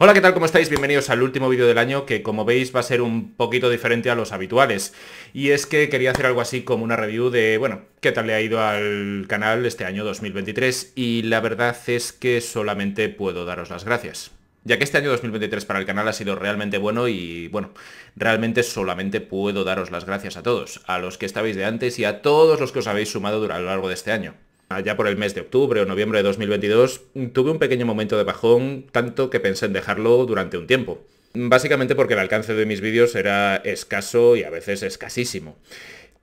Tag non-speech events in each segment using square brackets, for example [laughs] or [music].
Hola, ¿qué tal? ¿Cómo estáis? Bienvenidos al último vídeo del año que como veis va a ser un poquito diferente a los habituales. Y es que quería hacer algo así como una review de, bueno, qué tal le ha ido al canal este año 2023 y la verdad es que solamente puedo daros las gracias. Ya que este año 2023 para el canal ha sido realmente bueno y bueno, realmente solamente puedo daros las gracias a todos, a los que estabais de antes y a todos los que os habéis sumado a lo largo de este año allá por el mes de octubre o noviembre de 2022, tuve un pequeño momento de bajón, tanto que pensé en dejarlo durante un tiempo. Básicamente porque el alcance de mis vídeos era escaso y a veces escasísimo.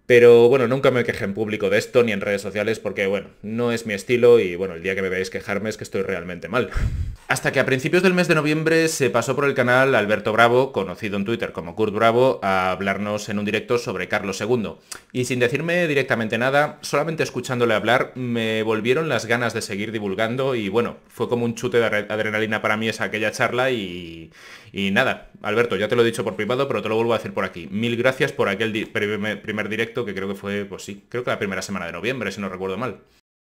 Pero bueno, nunca me quejé en público de esto ni en redes sociales porque bueno, no es mi estilo y bueno, el día que me veáis quejarme es que estoy realmente mal. [laughs] Hasta que a principios del mes de noviembre se pasó por el canal Alberto Bravo, conocido en Twitter como Kurt Bravo, a hablarnos en un directo sobre Carlos II. Y sin decirme directamente nada, solamente escuchándole hablar, me volvieron las ganas de seguir divulgando y bueno, fue como un chute de adrenalina para mí esa aquella charla y, y nada, Alberto, ya te lo he dicho por privado, pero te lo vuelvo a decir por aquí. Mil gracias por aquel primer, primer directo que creo que fue, pues sí, creo que la primera semana de noviembre, si no recuerdo mal.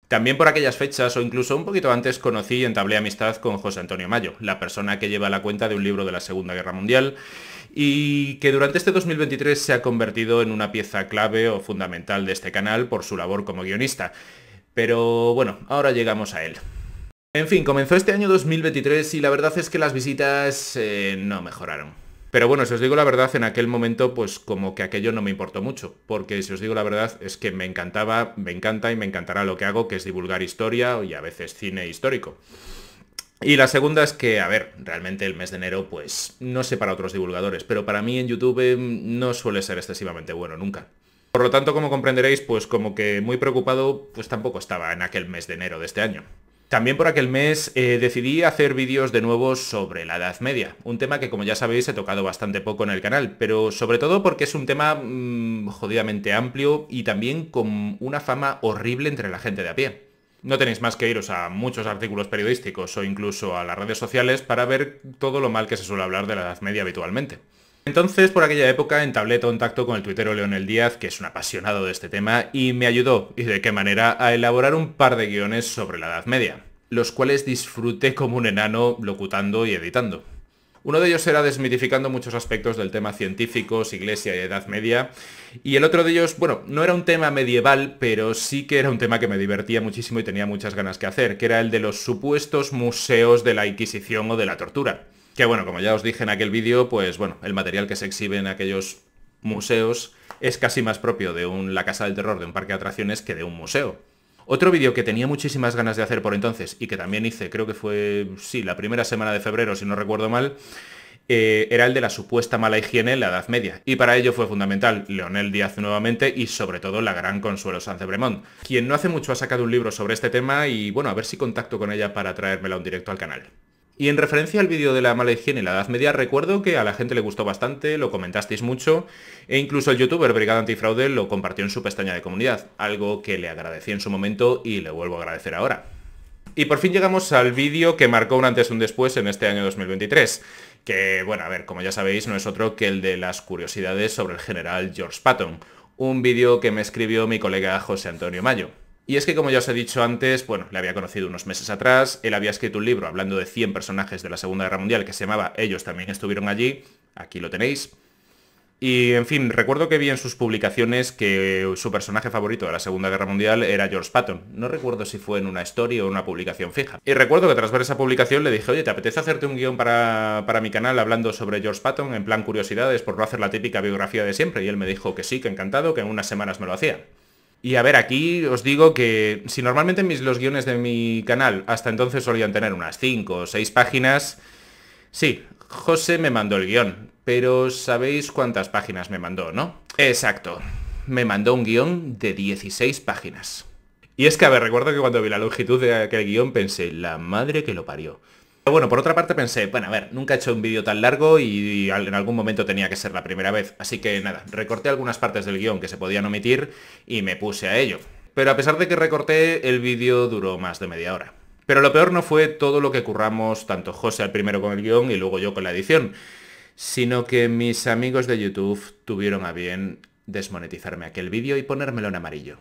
También por aquellas fechas o incluso un poquito antes conocí y entablé amistad con José Antonio Mayo, la persona que lleva la cuenta de un libro de la Segunda Guerra Mundial y que durante este 2023 se ha convertido en una pieza clave o fundamental de este canal por su labor como guionista. Pero bueno, ahora llegamos a él. En fin, comenzó este año 2023 y la verdad es que las visitas eh, no mejoraron. Pero bueno, si os digo la verdad, en aquel momento pues como que aquello no me importó mucho, porque si os digo la verdad es que me encantaba, me encanta y me encantará lo que hago, que es divulgar historia y a veces cine histórico. Y la segunda es que, a ver, realmente el mes de enero pues no sé para otros divulgadores, pero para mí en YouTube no suele ser excesivamente bueno nunca. Por lo tanto, como comprenderéis, pues como que muy preocupado pues tampoco estaba en aquel mes de enero de este año. También por aquel mes eh, decidí hacer vídeos de nuevo sobre la Edad Media, un tema que como ya sabéis he tocado bastante poco en el canal, pero sobre todo porque es un tema mm, jodidamente amplio y también con una fama horrible entre la gente de a pie. No tenéis más que iros a muchos artículos periodísticos o incluso a las redes sociales para ver todo lo mal que se suele hablar de la Edad Media habitualmente. Entonces, por aquella época, entablé contacto con el tuitero Leonel Díaz, que es un apasionado de este tema, y me ayudó, y de qué manera, a elaborar un par de guiones sobre la Edad Media, los cuales disfruté como un enano locutando y editando. Uno de ellos era desmitificando muchos aspectos del tema científicos, iglesia y edad media. Y el otro de ellos, bueno, no era un tema medieval, pero sí que era un tema que me divertía muchísimo y tenía muchas ganas que hacer, que era el de los supuestos museos de la Inquisición o de la tortura. Que bueno, como ya os dije en aquel vídeo, pues bueno, el material que se exhibe en aquellos museos es casi más propio de la Casa del Terror de un parque de atracciones que de un museo. Otro vídeo que tenía muchísimas ganas de hacer por entonces y que también hice, creo que fue, sí, la primera semana de febrero, si no recuerdo mal, eh, era el de la supuesta mala higiene en la Edad Media. Y para ello fue fundamental Leonel Díaz nuevamente y sobre todo la gran Consuelo Sánchez Bremont, quien no hace mucho ha sacado un libro sobre este tema y bueno, a ver si contacto con ella para traérmela un directo al canal. Y en referencia al vídeo de la mala higiene en la Edad Media, recuerdo que a la gente le gustó bastante, lo comentasteis mucho, e incluso el youtuber Brigada Antifraude lo compartió en su pestaña de comunidad, algo que le agradecí en su momento y le vuelvo a agradecer ahora. Y por fin llegamos al vídeo que marcó un antes y un después en este año 2023, que, bueno, a ver, como ya sabéis, no es otro que el de las curiosidades sobre el general George Patton, un vídeo que me escribió mi colega José Antonio Mayo. Y es que, como ya os he dicho antes, bueno, le había conocido unos meses atrás, él había escrito un libro hablando de 100 personajes de la Segunda Guerra Mundial que se llamaba Ellos también estuvieron allí, aquí lo tenéis. Y, en fin, recuerdo que vi en sus publicaciones que su personaje favorito de la Segunda Guerra Mundial era George Patton. No recuerdo si fue en una story o una publicación fija. Y recuerdo que tras ver esa publicación le dije, oye, ¿te apetece hacerte un guión para mi canal hablando sobre George Patton en plan curiosidades por no hacer la típica biografía de siempre? Y él me dijo que sí, que encantado, que en unas semanas me lo hacía. Y a ver, aquí os digo que si normalmente los guiones de mi canal hasta entonces solían tener unas 5 o 6 páginas, sí, José me mandó el guión, pero sabéis cuántas páginas me mandó, ¿no? Exacto, me mandó un guión de 16 páginas. Y es que, a ver, recuerdo que cuando vi la longitud de aquel guión pensé, la madre que lo parió bueno, por otra parte pensé, bueno, a ver, nunca he hecho un vídeo tan largo y, y, en algún momento tenía que ser la primera vez. Así que nada, recorté algunas partes del guión que se podían omitir y me puse a ello. Pero a pesar de que recorté, el vídeo duró más de media hora. Pero lo peor no fue todo lo que curramos, tanto José al primero con el guión y luego yo con la edición, sino que mis amigos de YouTube tuvieron a bien desmonetizarme aquel vídeo y ponérmelo en amarillo.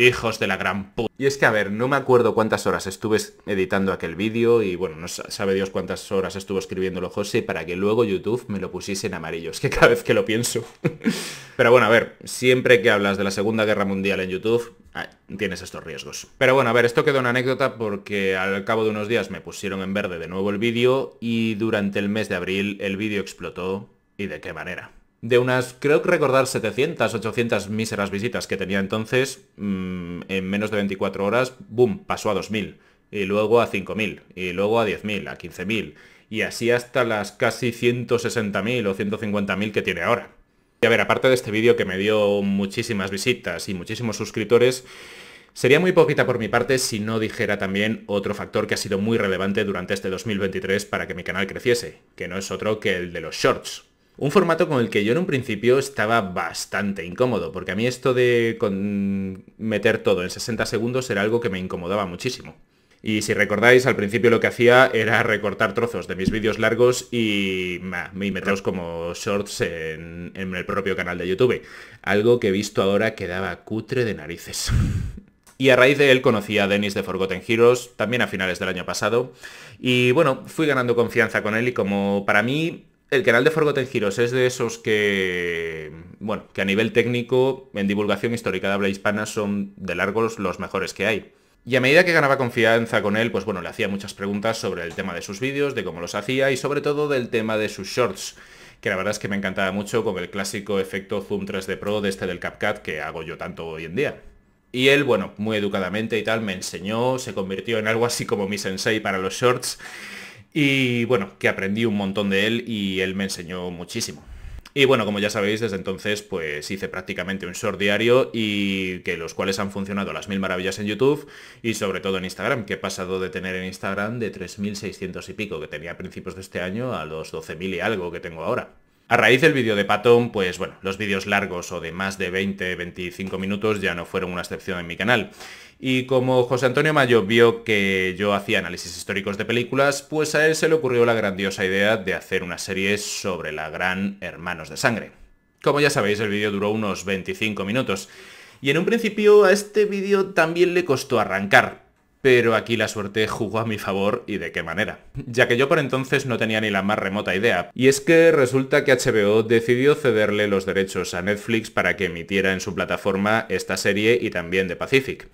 Hijos de la gran puta. Y es que, a ver, no me acuerdo cuántas horas estuve editando aquel vídeo y, bueno, no sabe Dios cuántas horas estuvo escribiéndolo José para que luego YouTube me lo pusiese en amarillo. Es que cada vez que lo pienso. [laughs] Pero bueno, a ver, siempre que hablas de la Segunda Guerra Mundial en YouTube, ah, tienes estos riesgos. Pero bueno, a ver, esto quedó una anécdota porque al cabo de unos días me pusieron en verde de nuevo el vídeo y durante el mes de abril el vídeo explotó. ¿Y de qué manera? de unas, creo que recordar, 700, 800 míseras visitas que tenía entonces, mm, en menos de 24 horas, boom, pasó a 2.000, y luego a 5.000, y luego a 10.000, a 15.000, y así hasta las casi 160.000 o 150.000 que tiene ahora. Y a ver, aparte de este vídeo que me dio muchísimas visitas y muchísimos suscriptores, Sería muy poquita por mi parte si no dijera también otro factor que ha sido muy relevante durante este 2023 para que mi canal creciese, que no es otro que el de los shorts. Un formato con el que yo en un principio estaba bastante incómodo, porque a mí esto de meter todo en 60 segundos era algo que me incomodaba muchísimo. Y si recordáis, al principio lo que hacía era recortar trozos de mis vídeos largos y, meterlos como shorts en, en el propio canal de YouTube. Algo que he visto ahora quedaba cutre de narices. [laughs] Y a raíz de él conocí a Dennis de Forgotten Heroes, también a finales del año pasado. Y bueno, fui ganando confianza con él y como para mí el canal de Forgotten Heroes es de esos que, bueno, que a nivel técnico, en divulgación histórica de habla hispana, son de largos los mejores que hay. Y a medida que ganaba confianza con él, pues bueno, le hacía muchas preguntas sobre el tema de sus vídeos, de cómo los hacía y sobre todo del tema de sus shorts, que la verdad es que me encantaba mucho con el clásico efecto Zoom 3D Pro de este del CapCut que hago yo tanto hoy en día. Y él, bueno, muy educadamente y tal, me enseñó, se convirtió en algo así como mi sensei para los shorts y bueno, que aprendí un montón de él y él me enseñó muchísimo. Y bueno, como ya sabéis, desde entonces pues hice prácticamente un short diario y que los cuales han funcionado las mil maravillas en YouTube y sobre todo en Instagram, que he pasado de tener en Instagram de 3.600 y pico que tenía a principios de este año a los 12.000 y algo que tengo ahora. A raíz del vídeo de Patón, pues bueno, los vídeos largos o de más de 20-25 minutos ya no fueron una excepción en mi canal. Y como José Antonio Mayo vio que yo hacía análisis históricos de películas, pues a él se le ocurrió la grandiosa idea de hacer una serie sobre la gran Hermanos de Sangre. Como ya sabéis, el vídeo duró unos 25 minutos. Y en un principio a este vídeo también le costó arrancar, pero aquí la suerte jugó a mi favor y de qué manera, ya que yo por entonces no tenía ni la más remota idea. Y es que resulta que HBO decidió cederle los derechos a Netflix para que emitiera en su plataforma esta serie y también The Pacific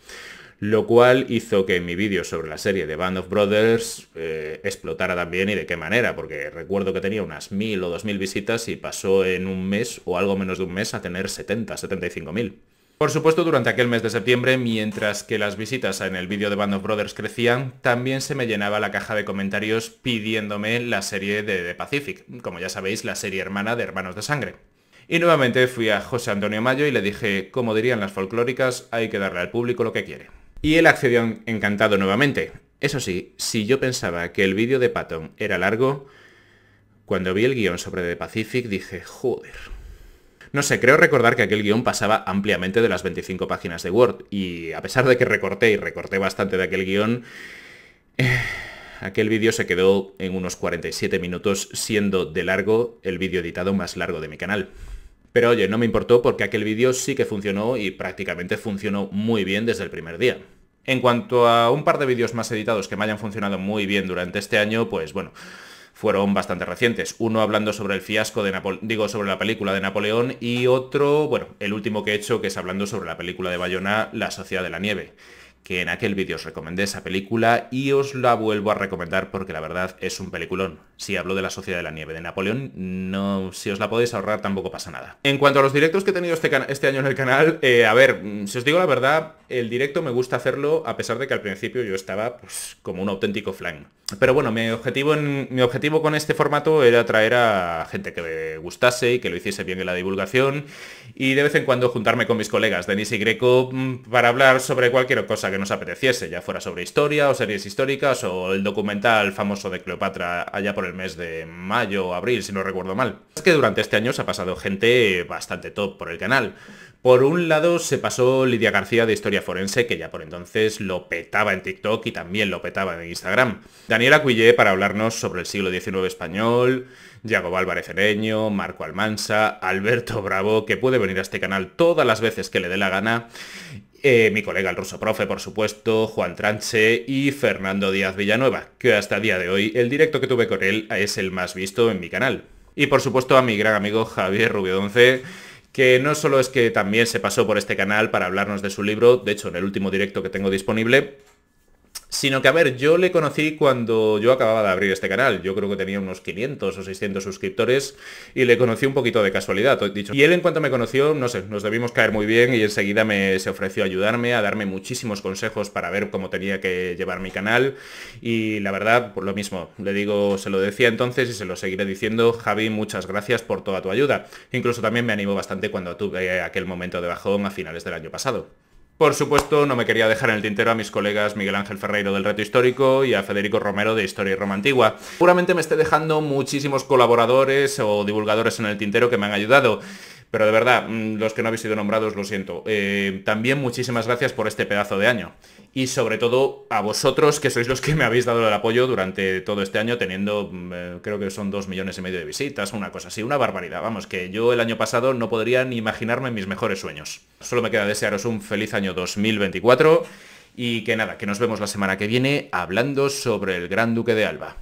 lo cual hizo que mi vídeo sobre la serie de Band of Brothers eh, explotara también y de qué manera, porque recuerdo que tenía unas 1000 o 2000 visitas y pasó en un mes o algo menos de un mes a tener 70, 75 mil. Por supuesto, durante aquel mes de septiembre, mientras que las visitas en el vídeo de Band of Brothers crecían, también se me llenaba la caja de comentarios pidiéndome la serie de The Pacific, como ya sabéis, la serie hermana de Hermanos de Sangre. Y nuevamente fui a José Antonio Mayo y le dije, como dirían las folclóricas, hay que darle al público lo que quiere. Y él accedió encantado nuevamente. Eso sí, si yo pensaba que el vídeo de Patton era largo, cuando vi el guión sobre The Pacific dije, joder, no sé, creo recordar que aquel guión pasaba ampliamente de las 25 páginas de Word y a pesar de que recorté y recorté bastante de aquel guión, eh, aquel vídeo se quedó en unos 47 minutos siendo de largo el vídeo editado más largo de mi canal. Pero oye, no me importó porque aquel vídeo sí que funcionó y prácticamente funcionó muy bien desde el primer día. En cuanto a un par de vídeos más editados que me hayan funcionado muy bien durante este año, pues bueno, fueron bastante recientes. Uno hablando sobre el fiasco de Napoleón, digo, sobre la película de Napoleón y otro, bueno, el último que he hecho que es hablando sobre la película de Bayona, La Sociedad de la Nieve que en aquel vídeo os recomendé esa película y os la vuelvo a recomendar porque la verdad es un peliculón. Si hablo de la Sociedad de la Nieve de Napoleón, no, si os la podéis ahorrar tampoco pasa nada. En cuanto a los directos que he tenido este, este año en el canal, eh, a ver, mm, si os digo la verdad, el directo me gusta hacerlo a pesar de que al principio yo estaba pues, como un auténtico flan. Pero bueno, mi objetivo, con este formato era traer a gente que me gustase y que lo hiciese bien en la divulgación y de vez en cuando juntarme con mis colegas Denis y Greco mm, para hablar sobre cualquier cosa que nos apeteciese, ya fuera sobre historia o series históricas o el documental famoso de Cleopatra allá por el mes de mayo o abril, si no recuerdo mal. Es que durante este año se ha pasado gente bastante top por el canal. Por un lado se pasó Lidia García de Historia Forense, que ya por entonces lo petaba en TikTok y también lo petaba en Instagram. Daniela Cuillé para hablarnos sobre el siglo XIX español, Yago Álvarez Ereño, Marco Almansa, Alberto Bravo, que puede venir a este canal todas las veces que le dé la gana. Eh, mi colega el ruso profe, por supuesto, Juan Tranche y Fernando Díaz Villanueva, que hasta el día de hoy el directo que tuve con él es el más visto en mi canal. Y por supuesto a mi gran amigo Javier Rubio Donce, que no solo es que también se pasó por este canal para hablarnos de su libro, de hecho en el último directo que tengo disponible, Sino que, a ver, yo le conocí cuando yo acababa de abrir este canal. Yo creo que tenía unos 500 o 600 suscriptores y le conocí un poquito de casualidad, dicho. Y él, en cuanto me conoció, no sé, nos debimos caer muy bien y enseguida me, se ofreció a ayudarme, a darme muchísimos consejos para ver cómo tenía que llevar mi canal. Y la verdad, por lo mismo, le digo, se lo decía entonces y se lo seguiré diciendo. Javi, muchas gracias por toda tu ayuda. Incluso también me animó bastante cuando tuve aquel momento de bajón a finales del año pasado. Por supuesto, no me quería dejar en el tintero a mis colegas Miguel Ángel Ferreiro del Reto Histórico y a Federico Romero de Historia y Roma Antigua. Puramente me esté dejando muchísimos colaboradores o divulgadores en el tintero que me han ayudado. Pero de verdad, mm, los que no habéis sido nombrados, lo siento. Eh, también muchísimas gracias por este pedazo de año. Y sobre todo a vosotros, que sois los que me habéis dado el apoyo durante todo este año, teniendo, mm, eh, creo que son dos millones y medio de visitas, una cosa así, una barbaridad. Vamos, que yo el año pasado no podría ni imaginarme mis mejores sueños. Solo me queda desearos un feliz año 2024 y que nada, que nos vemos la semana que viene hablando sobre el Gran Duque de Alba.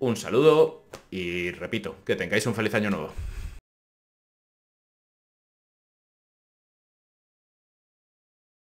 Un saludo y repito, que tengáis un feliz año nuevo.